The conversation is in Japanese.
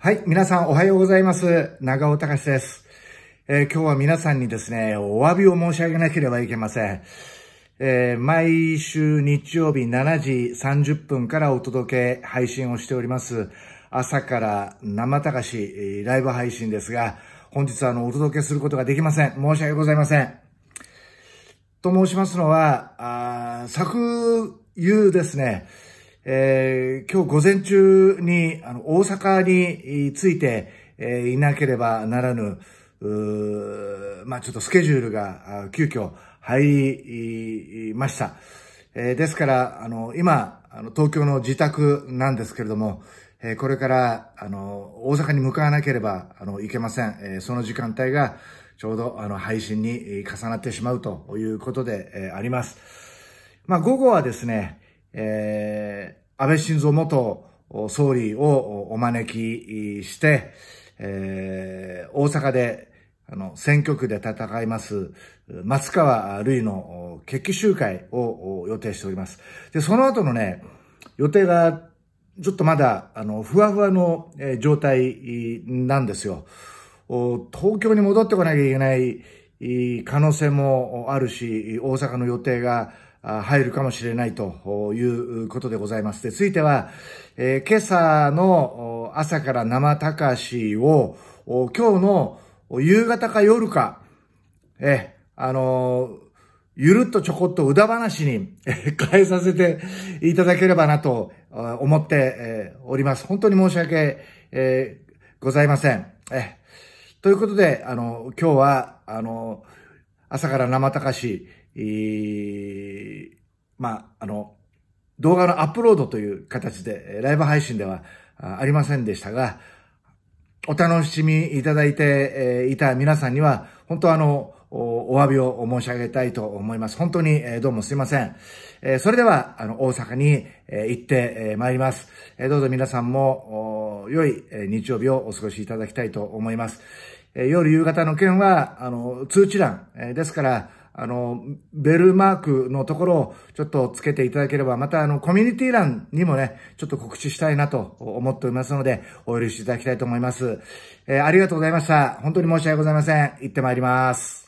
はい、皆さんおはようございます。長尾隆です、えー、今日は皆さんにですね、お詫びを申し上げなければいけません。えー、毎週日曜日7時30分からお届け、配信をしております。朝から生隆し、ライブ配信ですが、本日はあの、お届けすることができません。申し訳ございません。と申しますのは、あ昨夕ですね、えー、今日午前中に、あの、大阪について、えー、いなければならぬ、うまあちょっとスケジュールが急遽入りました。えー、ですから、あの、今、あの、東京の自宅なんですけれども、えー、これから、あの、大阪に向かわなければ、あの、いけません。えー、その時間帯が、ちょうど、あの、配信に重なってしまうということで、えー、あります。まあ、午後はですね、えー、安倍晋三元総理をお招きして、えー、大阪で、あの、選挙区で戦います、松川るいの決起集会を予定しております。で、その後のね、予定が、ちょっとまだ、あの、ふわふわの状態なんですよ。東京に戻ってこなきゃいけない可能性もあるし、大阪の予定が、入るかもしれないということでございます。で、ついては、えー、今朝の朝から生たかしを、今日の夕方か夜か、えー、あのー、ゆるっとちょこっと裏話に変えさせていただければなと思っております。本当に申し訳、えー、ございません。えー、ということで、あの、今日は、あの、朝から生たかし、えーまあ、あの、動画のアップロードという形で、ライブ配信ではありませんでしたが、お楽しみいただいていた皆さんには、本当あの、お詫びを申し上げたいと思います。本当にどうもすいません。それでは、あの、大阪に行って参ります。どうぞ皆さんも、良い日曜日をお過ごしいただきたいと思います。夜夕方の件は、あの、通知欄ですから、あの、ベルマークのところをちょっとつけていただければ、またあの、コミュニティ欄にもね、ちょっと告知したいなと思っておりますので、お許しいただきたいと思います。えー、ありがとうございました。本当に申し訳ございません。行ってまいります。